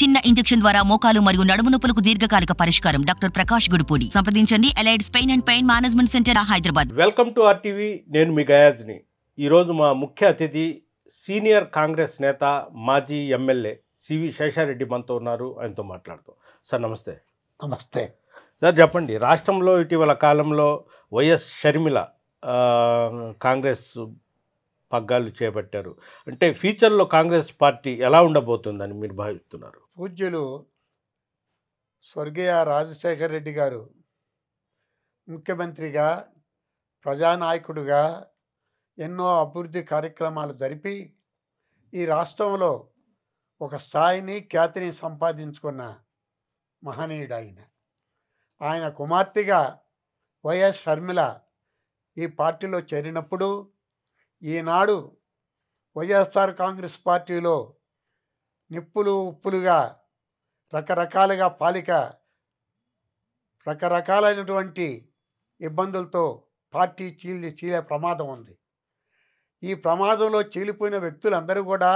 చిన్న ఇంజక్షన్ ద్వారా మోకాలు మరియు నడుము నొప్పులకు దీర్ఘకాలిక పరిష్కారం డాక్టర్ ప్రకాష్ గుడిపూడి సంప్రదించండి allied spine and pain management centre Hyderabad welcome to RTV నేను మీ గయాజ్ని ఈరోజు మా ముఖ్య అతిథి సీనియర్ కాంగ్రెస్ నేత మాజీ ఎమ్మెల్యే సివి శేషారెడ్డి మనతో ఉన్నారు ఆయనతో మాట్లాడుతూ సార్ నమస్తే నమస్తే సార్ చెప్పండి రాష్ట్రంలో ఇటీవల కాలంలో వైఎస్ షర్మిల కాంగ్రెస్ పగ్గాలు చేపట్టారు అంటే ఫ్యూచర్లో కాంగ్రెస్ పార్టీ ఎలా ఉండబోతుందని మీరు భావిస్తున్నారు పూజ్యులు స్వర్గీయ రాజశేఖర్ రెడ్డి గారు ముఖ్యమంత్రిగా ప్రజానాయకుడుగా ఎన్నో అభివృద్ధి కార్యక్రమాలు జరిపి ఈ రాష్ట్రంలో ఒక స్థాయిని ఖ్యాతిని సంపాదించుకున్న మహనీయుడు ఆయన ఆయన కుమార్తెగా వైఎస్ షర్మిల ఈ పార్టీలో చేరినప్పుడు ఈనాడు వైఎస్ఆర్ కాంగ్రెస్ పార్టీలో నిప్పులు ఉప్పులుగా రకరకాలుగా పాలిక రకరకాలైనటువంటి ఇబ్బందులతో పార్టీ చీలి చీలే ప్రమాదం ఉంది ఈ ప్రమాదంలో చీలిపోయిన వ్యక్తులందరూ కూడా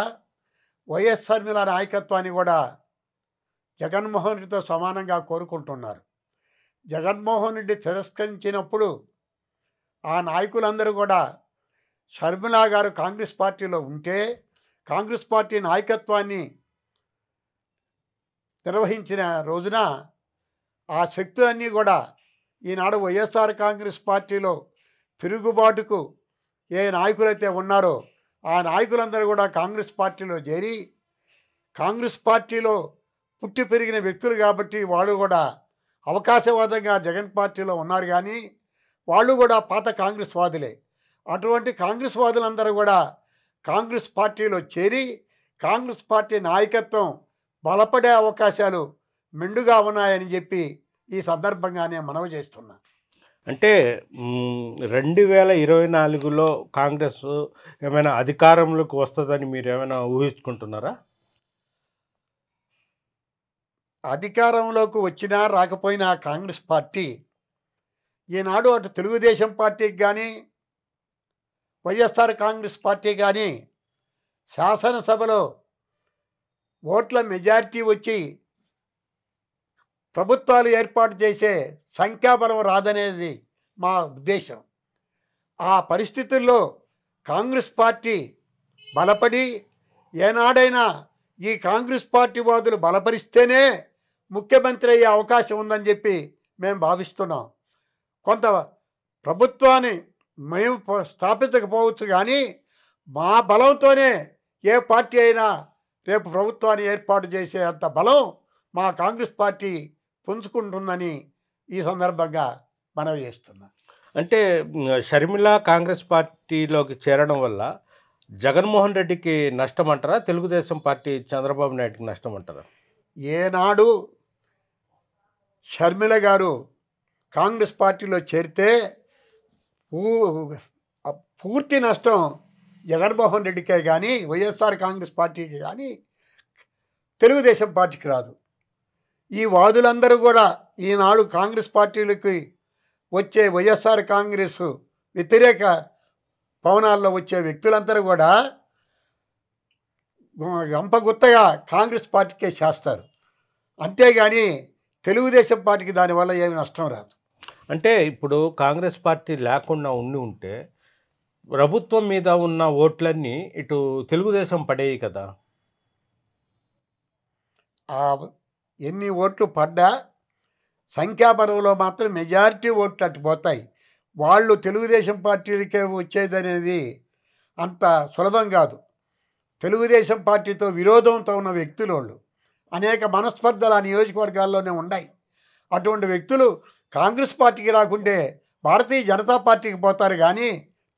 వైఎస్ఆర్ మీద నాయకత్వాన్ని కూడా జగన్మోహన్ రెడ్డితో సమానంగా కోరుకుంటున్నారు జగన్మోహన్ రెడ్డి తిరస్కరించినప్పుడు ఆ నాయకులందరూ కూడా షర్మిలా గారు కాంగ్రెస్ పార్టీలో ఉంటే కాంగ్రెస్ పార్టీ నాయకత్వాన్ని నిర్వహించిన రోజున ఆ శక్తులన్నీ కూడా ఈనాడు వైఎస్ఆర్ కాంగ్రెస్ పార్టీలో తిరుగుబాటుకు ఏ నాయకులైతే ఉన్నారో ఆ నాయకులందరూ కూడా కాంగ్రెస్ పార్టీలో చేరి కాంగ్రెస్ పార్టీలో పుట్టి పెరిగిన వ్యక్తులు కాబట్టి వాళ్ళు కూడా అవకాశవాదంగా జగన్ పార్టీలో ఉన్నారు కానీ వాళ్ళు కూడా పాత కాంగ్రెస్ వాదులే అటువంటి కాంగ్రెస్ వాదులందరూ కూడా కాంగ్రెస్ పార్టీలో చేరి కాంగ్రెస్ పార్టీ నాయకత్వం బలపడే అవకాశాలు మెండుగా ఉన్నాయని చెప్పి ఈ సందర్భంగానే మనవి చేస్తున్నా అంటే రెండు వేల ఇరవై నాలుగులో కాంగ్రెస్ ఏమైనా అధికారంలోకి వస్తుందని మీరు ఏమైనా ఊహించుకుంటున్నారా అధికారంలోకి వచ్చినా రాకపోయినా కాంగ్రెస్ పార్టీ ఈనాడు అటు తెలుగుదేశం పార్టీకి కానీ వైఎస్ఆర్ కాంగ్రెస్ పార్టీ కానీ శాసనసభలో ఓట్ల మెజారిటీ వచ్చి ప్రభుత్వాలు ఏర్పాటు చేసే సంఖ్యాబలం రాదనేది మా ఉద్దేశం ఆ పరిస్థితుల్లో కాంగ్రెస్ పార్టీ బలపడి ఏనాడైనా ఈ కాంగ్రెస్ పార్టీ వాదులు బలపరిస్తేనే ముఖ్యమంత్రి అయ్యే అవకాశం ఉందని చెప్పి మేము భావిస్తున్నాం కొంత ప్రభుత్వాన్ని మేము స్థాపించకపోవచ్చు కానీ మా బలంతోనే ఏ పార్టీ అయినా రేపు ప్రభుత్వాన్ని ఏర్పాటు చేసే అంత బలం మా కాంగ్రెస్ పార్టీ పుంజుకుంటుందని ఈ సందర్భంగా మనవి చేస్తున్నా అంటే షర్మిళ కాంగ్రెస్ పార్టీలోకి చేరడం వల్ల జగన్మోహన్ రెడ్డికి నష్టం అంటారా తెలుగుదేశం పార్టీ చంద్రబాబు నాయుడికి నష్టం అంటారా ఏనాడు షర్మిళ గారు కాంగ్రెస్ పార్టీలో చేరితే పూర్తి నష్టం జగన్మోహన్ రెడ్డికే కానీ వైఎస్ఆర్ కాంగ్రెస్ పార్టీకి కానీ తెలుగుదేశం పార్టీకి రాదు ఈ వాదులందరూ కూడా ఈనాడు కాంగ్రెస్ పార్టీలకి వచ్చే వైఎస్ఆర్ కాంగ్రెస్ వ్యతిరేక భవనాల్లో వచ్చే వ్యక్తులందరూ కూడా గంపగుత్తగా కాంగ్రెస్ పార్టీకే చేస్తారు అంతేగాని తెలుగుదేశం పార్టీకి దానివల్ల ఏమి నష్టం రాదు అంటే ఇప్పుడు కాంగ్రెస్ పార్టీ లేకుండా ఉండి ఉంటే ప్రభుత్వం మీద ఉన్న ఓట్లన్నీ ఇటు తెలుగుదేశం పడేవి కదా ఎన్ని ఓట్లు పడ్డా సంఖ్యాపరంలో మాత్రం మెజారిటీ ఓట్లు అటు పోతాయి వాళ్ళు తెలుగుదేశం పార్టీలకే వచ్చేదనేది అంత సులభం కాదు తెలుగుదేశం పార్టీతో విరోధంతో ఉన్న వ్యక్తులు వాళ్ళు అనేక మనస్పర్ధలు ఆ నియోజకవర్గాల్లోనే ఉన్నాయి అటువంటి వ్యక్తులు కాంగ్రెస్ పార్టీకి రాకుంటే భారతీయ జనతా పార్టీకి పోతారు కానీ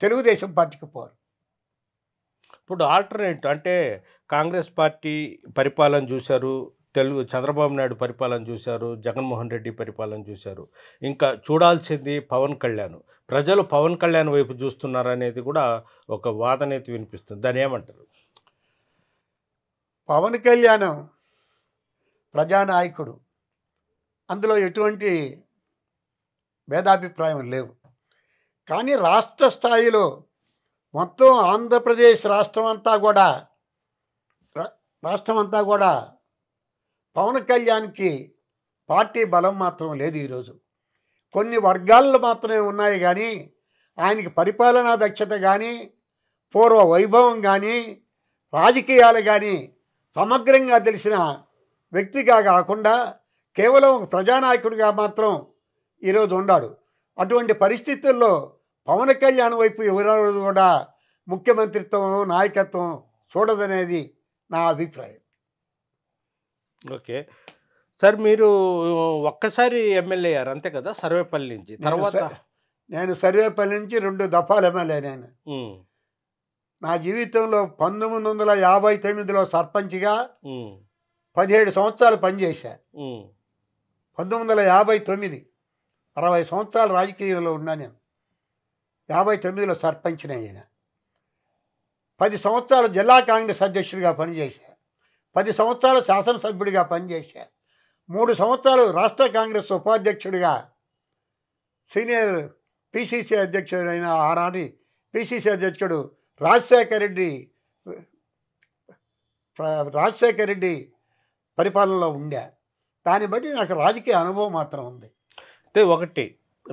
తెలుగుదేశం పార్టీకి పోరు ఇప్పుడు ఆల్టర్నేట్ అంటే కాంగ్రెస్ పార్టీ పరిపాలన చూశారు తెలుగు చంద్రబాబు నాయుడు పరిపాలన చూశారు జగన్మోహన్ రెడ్డి పరిపాలన చూశారు ఇంకా చూడాల్సింది పవన్ కళ్యాణ్ ప్రజలు పవన్ కళ్యాణ్ వైపు చూస్తున్నారు అనేది కూడా ఒక వాదన అయితే వినిపిస్తుంది దాని ఏమంటారు పవన్ కళ్యాణ్ ప్రజానాయకుడు అందులో ఎటువంటి భేదాభిప్రాయం లేవు కానీ రాష్ట్ర స్థాయిలో మొత్తం ఆంధ్రప్రదేశ్ రాష్ట్రం అంతా కూడా రాష్ట్రం అంతా కూడా పవన్ కళ్యాణ్కి పార్టీ బలం మాత్రం లేదు ఈరోజు కొన్ని వర్గాల్లో మాత్రమే ఉన్నాయి కానీ ఆయనకి పరిపాలనా దక్షత కానీ పూర్వ వైభవం కానీ రాజకీయాలు కానీ సమగ్రంగా తెలిసిన వ్యక్తిగా కాకుండా కేవలం ఒక ప్రజానాయకుడిగా మాత్రం ఈరోజు ఉన్నాడు అటువంటి పరిస్థితుల్లో పవన్ కళ్యాణ్ వైపు ఎవరు కూడా ముఖ్యమంత్రిత్వం నాయకత్వం చూడదనేది నా అభిప్రాయం ఓకే సార్ మీరు ఒక్కసారి ఎమ్మెల్యే అయ్యారు అంతే కదా సర్వేపల్లి నుంచి తర్వాత నేను సర్వేపల్లి నుంచి రెండు దఫాలు ఎమ్మెల్యే నేను నా జీవితంలో పంతొమ్మిది వందల యాభై తొమ్మిదిలో సర్పంచ్గా పదిహేడు సంవత్సరాలు పనిచేశా పంతొమ్మిది వందల యాభై తొమ్మిది అరవై సంవత్సరాలు రాజకీయంలో ఉన్నా నేను యాభై తొమ్మిదిలో సర్పంచ్ని ఆయన పది సంవత్సరాలు జిల్లా కాంగ్రెస్ అధ్యక్షుడిగా పనిచేశా పది సంవత్సరాలు శాసనసభ్యుడిగా పనిచేశా మూడు సంవత్సరాలు రాష్ట్ర కాంగ్రెస్ ఉపాధ్యక్షుడిగా సీనియర్ పిసిసి అధ్యక్షుడైన ఆనాటి పిసిసి అధ్యక్షుడు రాజశేఖర రెడ్డి రాజశేఖర రెడ్డి పరిపాలనలో ఉండే దాన్ని బట్టి నాకు రాజకీయ అనుభవం మాత్రం ఉంది అయితే ఒకటి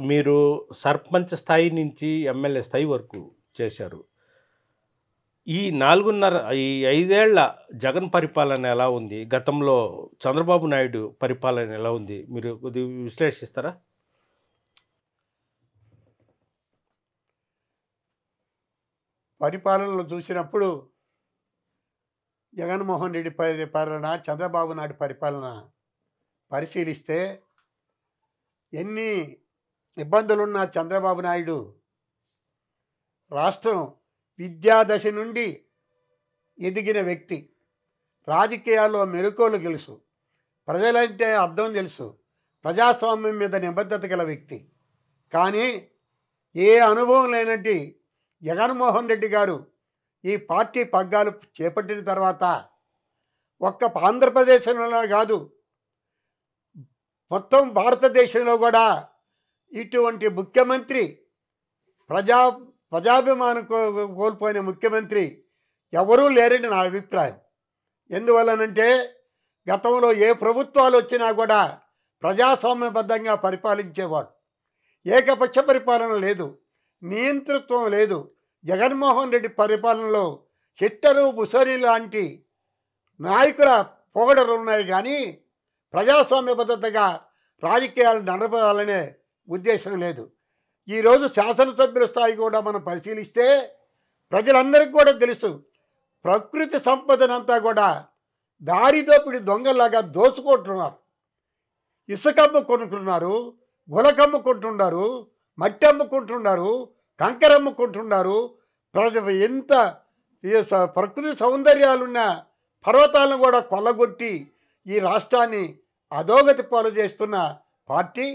మీరు సర్పంచ్ స్థాయి నుంచి ఎమ్మెల్యే స్థాయి వరకు చేశారు ఈ నాలుగున్నర ఈ ఐదేళ్ల జగన్ పరిపాలన ఎలా ఉంది గతంలో చంద్రబాబు నాయుడు పరిపాలన ఎలా ఉంది మీరు కొద్ది విశ్లేషిస్తారా పరిపాలనలో చూసినప్పుడు జగన్మోహన్ రెడ్డి పరిపాలన చంద్రబాబు నాయుడు పరిపాలన పరిశీలిస్తే ఎన్ని ఇబ్బందులున్న చంద్రబాబు నాయుడు రాష్ట్రం విద్యాదశ నుండి ఎదిగిన వ్యక్తి రాజకీయాల్లో మెరుకోలు తెలుసు ప్రజలంటే అర్థం తెలుసు ప్రజాస్వామ్యం మీద నిబద్ధత గల వ్యక్తి కానీ ఏ అనుభవం లేనట్టు జగన్మోహన్ రెడ్డి గారు ఈ పార్టీ పగ్గాలు చేపట్టిన తర్వాత ఒక్క ఆంధ్రప్రదేశ్లో కాదు మొత్తం భారతదేశంలో కూడా ఇటువంటి ముఖ్యమంత్రి ప్రజా ప్రజాభిమానం కోల్పోయిన ముఖ్యమంత్రి ఎవరూ లేరని నా అభిప్రాయం ఎందువలనంటే గతంలో ఏ ప్రభుత్వాలు వచ్చినా కూడా ప్రజాస్వామ్యబద్ధంగా పరిపాలించేవాడు ఏకపక్ష పరిపాలన లేదు నియంతృత్వం లేదు జగన్మోహన్ రెడ్డి పరిపాలనలో హిట్టరు ముసరి లాంటి నాయకుల పొగడలు ఉన్నాయి కానీ ప్రజాస్వామ్యబద్ధతగా రాజకీయాలు నడపాలనే ఉద్దేశం లేదు ఈరోజు శాసనసభ్యుల స్థాయి కూడా మనం పరిశీలిస్తే ప్రజలందరికీ కూడా తెలుసు ప్రకృతి సంపదనంతా కూడా దారిదోపిడి దొంగలాగా దోచుకుంటున్నారు అమ్ముకుంటున్నారు గులక అమ్ముకుంటున్నారు మట్టి అమ్ముకుంటున్నారు కంకర అమ్ముకుంటున్నారు ప్రజ ఎంత ప్రకృతి సౌందర్యాలున్న పర్వతాలను కూడా కొల్లగొట్టి ఈ రాష్ట్రాన్ని అధోగతి పాలు చేస్తున్న పార్టీ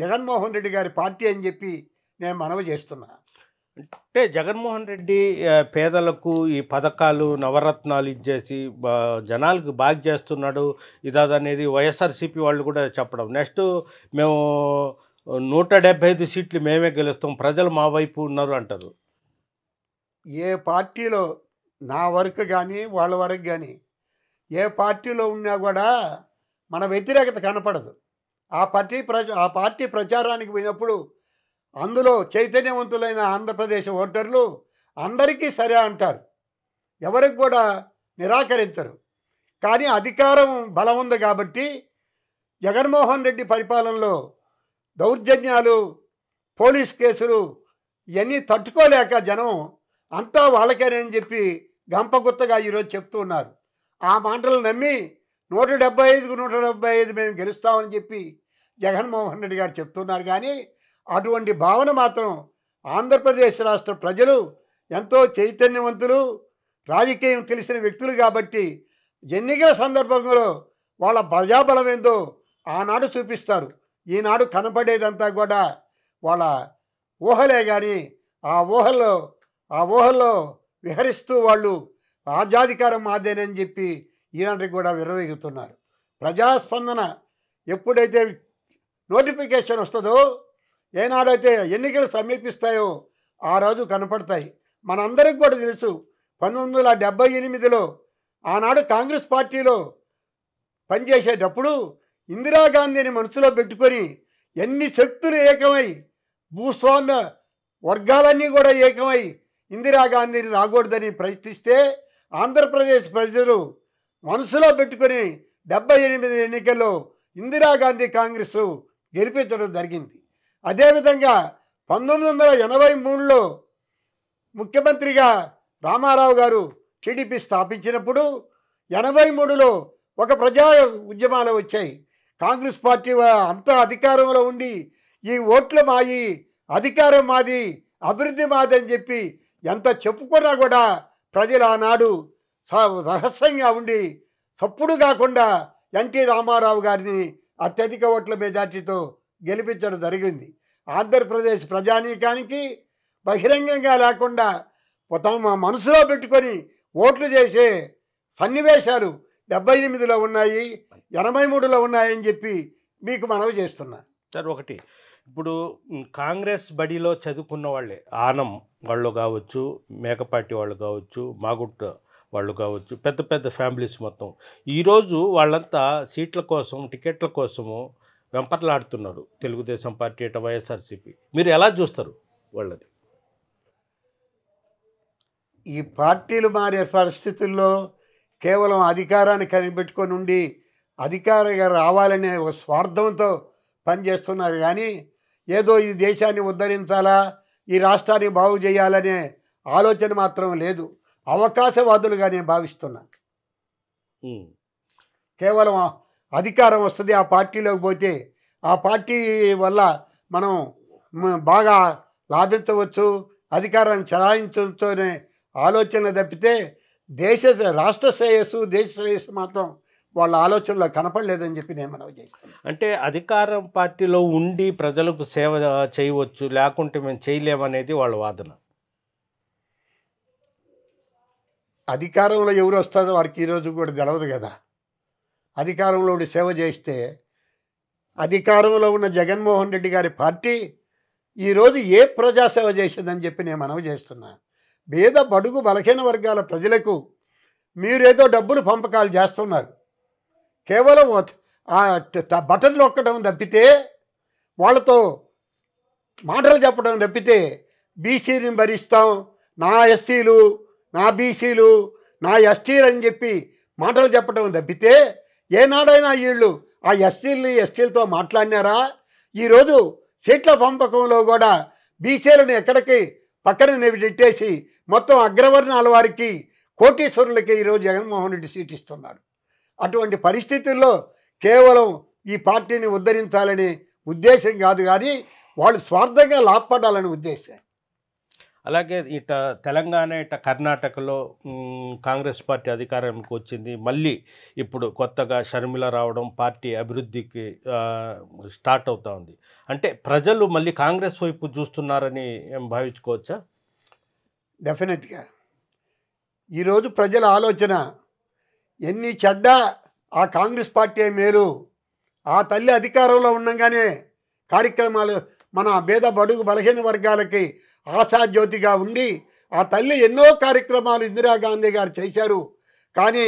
జగన్మోహన్ రెడ్డి గారి పార్టీ అని చెప్పి నేను మనవి చేస్తున్నా అంటే జగన్మోహన్ రెడ్డి పేదలకు ఈ పథకాలు నవరత్నాలు ఇచ్చేసి జనాలకు బాగ్ చేస్తున్నాడు ఇదాదనేది వైఎస్ఆర్సీపీ వాళ్ళు కూడా చెప్పడం నెక్స్ట్ మేము నూట ఐదు సీట్లు మేమే గెలుస్తాం ప్రజలు మా వైపు ఉన్నారు అంటారు ఏ పార్టీలో నా వరకు కానీ వాళ్ళ వరకు కానీ ఏ పార్టీలో ఉన్నా కూడా మన వ్యతిరేకత కనపడదు ఆ పార్టీ ప్రజ ఆ పార్టీ ప్రచారానికి పోయినప్పుడు అందులో చైతన్యవంతులైన ఆంధ్రప్రదేశ్ ఓటర్లు అందరికీ సరే అంటారు ఎవరికి కూడా నిరాకరించరు కానీ అధికారం బలం ఉంది కాబట్టి జగన్మోహన్ రెడ్డి పరిపాలనలో దౌర్జన్యాలు పోలీస్ కేసులు ఇవన్నీ తట్టుకోలేక జనం అంతా వాళ్ళకేనని చెప్పి గంపగుత్తగా ఈరోజు చెప్తూ ఉన్నారు ఆ మాటలు నమ్మి నూట డెబ్బై ఐదుకు నూట డెబ్బై ఐదు మేము గెలుస్తామని చెప్పి జగన్మోహన్ రెడ్డి గారు చెప్తున్నారు కానీ అటువంటి భావన మాత్రం ఆంధ్రప్రదేశ్ రాష్ట్ర ప్రజలు ఎంతో చైతన్యవంతులు రాజకీయం తెలిసిన వ్యక్తులు కాబట్టి ఎన్నికల సందర్భంలో వాళ్ళ ప్రజాబలం ఏందో ఆనాడు చూపిస్తారు ఈనాడు కనపడేదంతా కూడా వాళ్ళ ఊహలే కానీ ఆ ఊహల్లో ఆ ఊహల్లో విహరిస్తూ వాళ్ళు రాజ్యాధికారం మాదేనని చెప్పి ఈనాటికి కూడా విరవేగుతున్నారు ప్రజాస్పందన ఎప్పుడైతే నోటిఫికేషన్ వస్తుందో ఏనాడైతే ఎన్నికలు సమీపిస్తాయో ఆ రోజు కనపడతాయి మనందరికి కూడా తెలుసు పంతొమ్మిది వందల డెబ్బై ఎనిమిదిలో ఆనాడు కాంగ్రెస్ పార్టీలో పనిచేసేటప్పుడు ఇందిరాగాంధీని మనసులో పెట్టుకొని ఎన్ని శక్తులు ఏకమై భూస్వామ్య వర్గాలన్నీ కూడా ఏకమై ఇందిరాగాంధీని రాకూడదని ప్రయత్నిస్తే ఆంధ్రప్రదేశ్ ప్రజలు మనసులో పెట్టుకుని డెబ్బై ఎనిమిది ఎన్నికల్లో ఇందిరాగాంధీ కాంగ్రెస్ గెలిపించడం జరిగింది అదేవిధంగా పంతొమ్మిది వందల ఎనభై మూడులో ముఖ్యమంత్రిగా రామారావు గారు టీడీపీ స్థాపించినప్పుడు ఎనభై మూడులో ఒక ప్రజా ఉద్యమాలు వచ్చాయి కాంగ్రెస్ పార్టీ అంతా అధికారంలో ఉండి ఈ ఓట్లు మాయి అధికారం మాది అభివృద్ధి మాదని చెప్పి ఎంత చెప్పుకున్నా కూడా ప్రజలు ఆనాడు రహస్యంగా ఉండి సప్పుడు కాకుండా ఎన్టీ రామారావు గారిని అత్యధిక ఓట్ల మెజార్టీతో గెలిపించడం జరిగింది ఆంధ్రప్రదేశ్ ప్రజానీకానికి బహిరంగంగా లేకుండా తమ మనసులో పెట్టుకొని ఓట్లు చేసే సన్నివేశాలు డెబ్బై ఎనిమిదిలో ఉన్నాయి ఎనభై మూడులో ఉన్నాయని చెప్పి మీకు మనవి చేస్తున్నా సార్ ఒకటి ఇప్పుడు కాంగ్రెస్ బడిలో చదువుకున్న వాళ్ళే ఆనం వాళ్ళు కావచ్చు మేకపాటి వాళ్ళు కావచ్చు మాగుట్ట వాళ్ళు కావచ్చు పెద్ద పెద్ద ఫ్యామిలీస్ మొత్తం ఈరోజు వాళ్ళంతా సీట్ల కోసం టికెట్ల కోసము వెంపట్లాడుతున్నారు తెలుగుదేశం పార్టీ అట వైఎస్ఆర్సీపీ మీరు ఎలా చూస్తారు వాళ్ళది ఈ పార్టీలు మారే పరిస్థితుల్లో కేవలం అధికారాన్ని కనిపెట్టుకొని ఉండి అధికారంగా రావాలనే ఒక స్వార్థంతో పనిచేస్తున్నారు కానీ ఏదో ఈ దేశాన్ని ఉద్ధరించాలా ఈ రాష్ట్రాన్ని బాగు చేయాలనే ఆలోచన మాత్రం లేదు అవకాశవాదులుగా నేను భావిస్తున్నా కేవలం అధికారం వస్తుంది ఆ పార్టీలోకి పోతే ఆ పార్టీ వల్ల మనం బాగా లాభించవచ్చు అధికారాన్ని చలాయించవచ్చునే ఆలోచన తప్పితే దేశ రాష్ట్ర శ్రేయస్సు దేశ శ్రేయస్సు మాత్రం వాళ్ళ ఆలోచనలో కనపడలేదని చెప్పి నేను మనం చేస్తాను అంటే అధికారం పార్టీలో ఉండి ప్రజలకు సేవ చేయవచ్చు లేకుంటే మేము చేయలేమనేది వాళ్ళ వాదన అధికారంలో ఎవరు వస్తారో వారికి ఈరోజు కూడా గడవదు కదా అధికారంలో ఉండి సేవ చేస్తే అధికారంలో ఉన్న జగన్మోహన్ రెడ్డి గారి పార్టీ ఈరోజు ఏ ప్రజా సేవ చేసిందని చెప్పి నేను మనవి చేస్తున్నా భేద బడుగు బలహీన వర్గాల ప్రజలకు మీరేదో డబ్బులు పంపకాలు చేస్తున్నారు కేవలం బటన్ నొక్కడం తప్పితే వాళ్ళతో మాటలు చెప్పడం తప్పితే బీసీని భరిస్తాం నా ఎస్సీలు నా బీసీలు నా ఎస్టీలు అని చెప్పి మాటలు చెప్పడం తప్పితే ఏనాడైనా వీళ్ళు ఆ ఎస్సీలని ఎస్టీలతో మాట్లాడినారా ఈరోజు సీట్ల పంపకంలో కూడా బీసీలను ఎక్కడికి పక్కన పెట్టేసి మొత్తం అగ్రవర్ణాల వారికి కోటీశ్వరులకి ఈరోజు జగన్మోహన్ రెడ్డి సీట్ ఇస్తున్నారు అటువంటి పరిస్థితుల్లో కేవలం ఈ పార్టీని ఉద్ధరించాలనే ఉద్దేశం కాదు కానీ వాళ్ళు స్వార్థంగా లాభపడాలని ఉద్దేశం అలాగే ఇట తెలంగాణ ఇట కర్ణాటకలో కాంగ్రెస్ పార్టీ అధికారంకి వచ్చింది మళ్ళీ ఇప్పుడు కొత్తగా షర్మిల రావడం పార్టీ అభివృద్ధికి స్టార్ట్ అవుతూ ఉంది అంటే ప్రజలు మళ్ళీ కాంగ్రెస్ వైపు చూస్తున్నారని భావించుకోవచ్చా డెఫినెట్గా ఈరోజు ప్రజల ఆలోచన ఎన్ని చెడ్డ ఆ కాంగ్రెస్ పార్టీ మేలు ఆ తల్లి అధికారంలో ఉండగానే కార్యక్రమాలు మన భేద బడుగు బలహీన వర్గాలకి ఆశాజ్యోతిగా ఉండి ఆ తల్లి ఎన్నో కార్యక్రమాలు ఇందిరాగాంధీ గారు చేశారు కానీ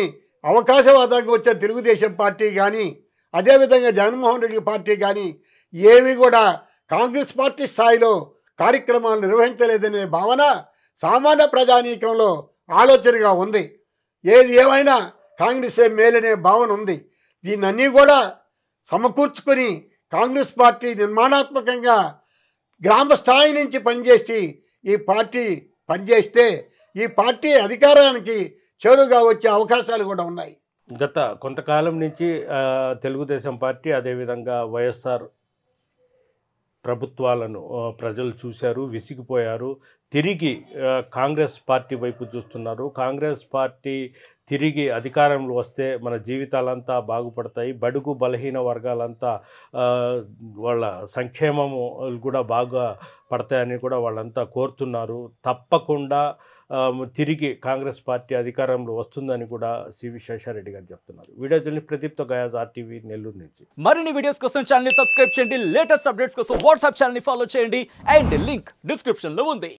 అవకాశవాదంగా వచ్చే తెలుగుదేశం పార్టీ కానీ అదేవిధంగా జగన్మోహన్ రెడ్డి పార్టీ కానీ ఏవి కూడా కాంగ్రెస్ పార్టీ స్థాయిలో కార్యక్రమాలు నిర్వహించలేదనే భావన సామాన్య ప్రజానీకంలో ఆలోచనగా ఉంది ఏది ఏమైనా కాంగ్రెసే మేలనే భావన ఉంది దీన్నన్నీ కూడా సమకూర్చుకొని కాంగ్రెస్ పార్టీ నిర్మాణాత్మకంగా గ్రామ స్థాయి నుంచి పనిచేసి ఈ పార్టీ పనిచేస్తే ఈ పార్టీ అధికారానికి చేరువుగా వచ్చే అవకాశాలు కూడా ఉన్నాయి గత కొంతకాలం నుంచి తెలుగుదేశం పార్టీ అదేవిధంగా వైఎస్ఆర్ ప్రభుత్వాలను ప్రజలు చూశారు విసిగిపోయారు తిరిగి కాంగ్రెస్ పార్టీ వైపు చూస్తున్నారు కాంగ్రెస్ పార్టీ తిరిగి అధికారంలో వస్తే మన జీవితాలంతా బాగుపడతాయి బడుగు బలహీన వర్గాలంతా వాళ్ళ సంక్షేమము కూడా బాగా పడతాయని కూడా వాళ్ళంతా కోరుతున్నారు తప్పకుండా తిరిగి కాంగ్రెస్ పార్టీ అధికారంలో వస్తుందని కూడా సి శేషారెడ్డి గారు చెప్తున్నారు వీడియో చూడండి ప్రదీప్తో గయాజ్ ఆర్టీవీ నెల్లూరు నుంచి మరిన్ని వీడియోస్ కోసం ఛానల్ సబ్స్క్రైబ్ చేయండి లేటెస్ట్ అప్డేట్స్ కోసం వాట్సాప్ ఛానల్ ఫాలో చేయండి అండ్ లింక్ డిస్క్రిప్షన్లో ఉంది